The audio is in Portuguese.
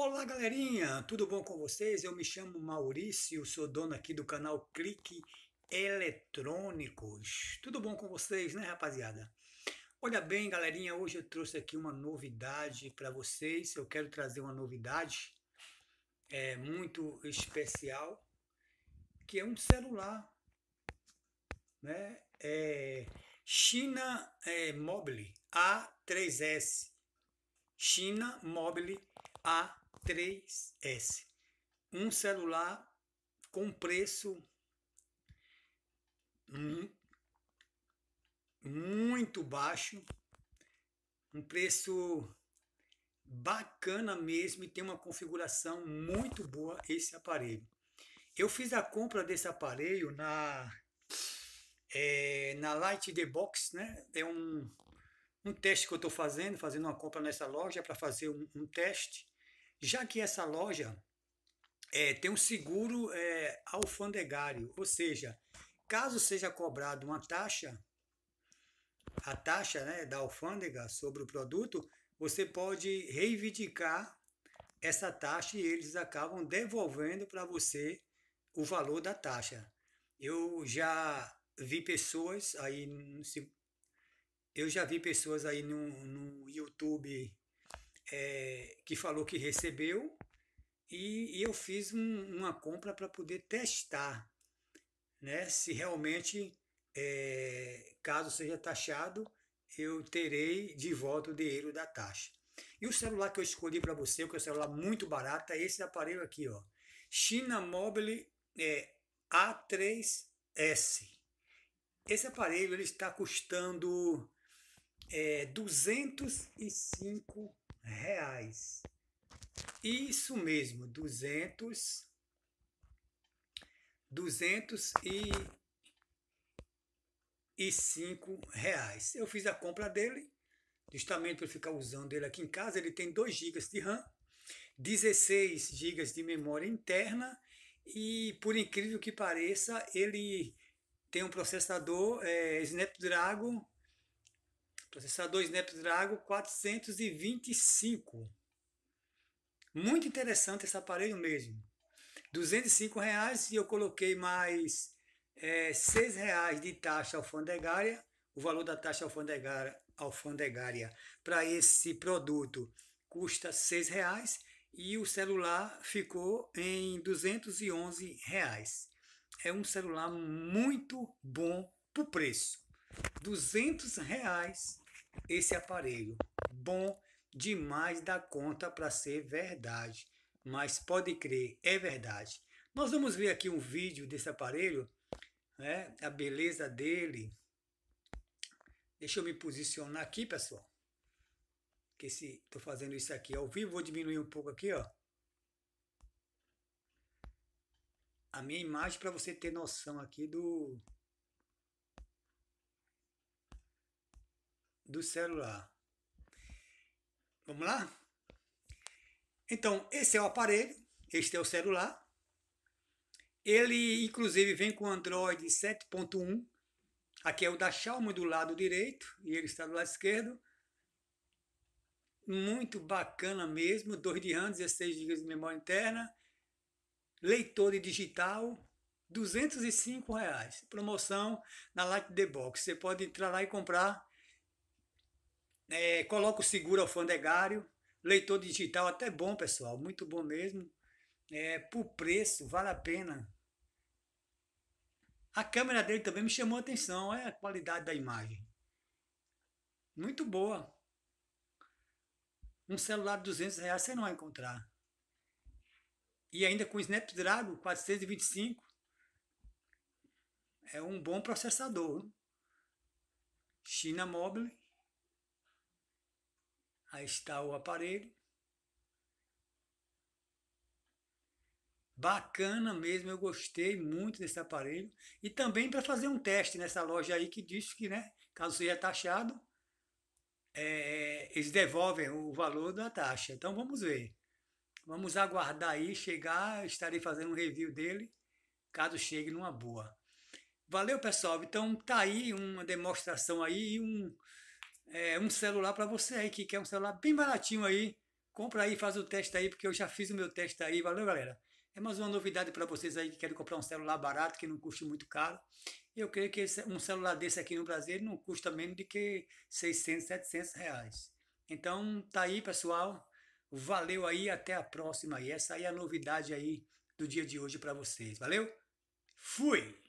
Olá, galerinha! Tudo bom com vocês? Eu me chamo Maurício, sou dono aqui do canal Clique Eletrônicos. Tudo bom com vocês, né, rapaziada? Olha bem, galerinha, hoje eu trouxe aqui uma novidade para vocês. Eu quero trazer uma novidade é, muito especial, que é um celular, né? É China é, Mobile A3S. China Mobile A3S. 3S. Um celular com preço muito baixo, um preço bacana mesmo e tem uma configuração muito boa esse aparelho. Eu fiz a compra desse aparelho na é, na Light The Box, né? É um, um teste que eu estou fazendo, fazendo uma compra nessa loja para fazer um, um teste já que essa loja é, tem um seguro é, alfandegário, ou seja, caso seja cobrado uma taxa, a taxa né, da alfândega sobre o produto, você pode reivindicar essa taxa e eles acabam devolvendo para você o valor da taxa. Eu já vi pessoas aí, eu já vi pessoas aí no, no YouTube é, que falou que recebeu e, e eu fiz um, uma compra para poder testar né, se realmente, é, caso seja taxado, eu terei de volta o dinheiro da taxa. E o celular que eu escolhi para você, que é um celular muito barato, é esse aparelho aqui, ó. China Mobile é, A3S. Esse aparelho ele está custando é, 205 reais. Isso mesmo, 200 cinco reais. Eu fiz a compra dele, justamente para ficar usando ele aqui em casa. Ele tem 2 GB de RAM, 16 GB de memória interna e, por incrível que pareça, ele tem um processador é, Snapdragon Processador Snapdragon 425. Muito interessante esse aparelho mesmo. R$ reais e eu coloquei mais é, 6 reais de taxa alfandegária, o valor da taxa alfandegária, alfandegária para esse produto custa R$ reais e o celular ficou em R$ reais. É um celular muito bom por preço. 200 reais esse aparelho. Bom demais da conta para ser verdade. Mas pode crer, é verdade. Nós vamos ver aqui um vídeo desse aparelho, né? a beleza dele. Deixa eu me posicionar aqui, pessoal. Que se estou fazendo isso aqui ao vivo, vou diminuir um pouco aqui, ó. A minha imagem para você ter noção aqui do do celular. Vamos lá? Então, esse é o aparelho, este é o celular. Ele, inclusive, vem com Android 7.1. Aqui é o da Xiaomi do lado direito e ele está do lado esquerdo. Muito bacana mesmo, 2 de RAM, 16 GB de memória interna, leitor de digital, 205 reais. Promoção na Light The Box. Você pode entrar lá e comprar é, coloca o seguro alfandegário, leitor digital até bom, pessoal, muito bom mesmo. É, por preço, vale a pena. A câmera dele também me chamou a atenção, é a qualidade da imagem. Muito boa. Um celular de 200 reais você não vai encontrar. E ainda com Snapdragon 425, é um bom processador. China Mobile Aí está o aparelho. Bacana mesmo, eu gostei muito desse aparelho. E também para fazer um teste nessa loja aí que diz que, né, caso seja taxado, é, eles devolvem o valor da taxa. Então vamos ver. Vamos aguardar aí chegar, estarei fazendo um review dele, caso chegue numa boa. Valeu, pessoal. Então tá aí uma demonstração aí e um é, um celular para você aí que quer um celular bem baratinho aí. Compra aí, faz o teste aí, porque eu já fiz o meu teste aí. Valeu, galera. É mais uma novidade para vocês aí que querem comprar um celular barato, que não custe muito caro. Eu creio que esse, um celular desse aqui no Brasil não custa menos de que 600, 700 reais. Então, tá aí, pessoal. Valeu aí, até a próxima. E essa aí é a novidade aí do dia de hoje para vocês. Valeu? Fui!